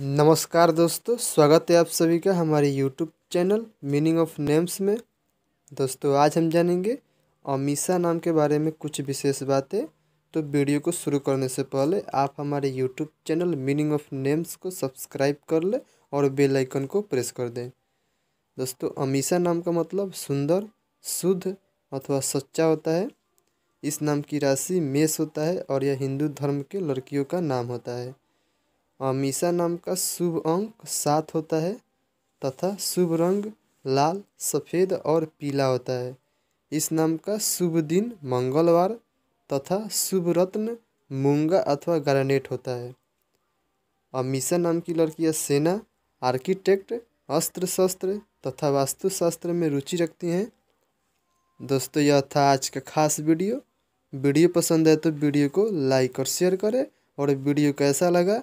नमस्कार दोस्तों स्वागत है आप सभी का हमारे YouTube channel meaning of names में दोस्तों आज हम जानेंगे अमीशा नाम के बारे में कुछ विशेष बातें तो वीडियो को शुरू करने से पहले आप हमारे YouTube channel meaning of names को सब्सक्राइब कर लें और बेल आइकन को प्रेस कर दें दोस्तों अमीशा नाम का मतलब सुंदर शुद्ध अथवा सच्चा होता है इस नाम की राशि मेष होता है और यह हिंदू धर्म के लड़कियों का नाम होता है अमीषा नाम का शुभ अंक सात होता है तथा शुभ रंग लाल सफ़ेद और पीला होता है इस नाम का शुभ दिन मंगलवार तथा शुभ रत्न मूंगा अथवा ग्रेनेट होता है अमीषा नाम की लड़कियां सेना आर्किटेक्ट अस्त्र शस्त्र तथा वास्तुशास्त्र में रुचि रखती हैं दोस्तों यह था आज का खास वीडियो वीडियो पसंद है तो वीडियो को लाइक और शेयर करें और वीडियो कैसा लगा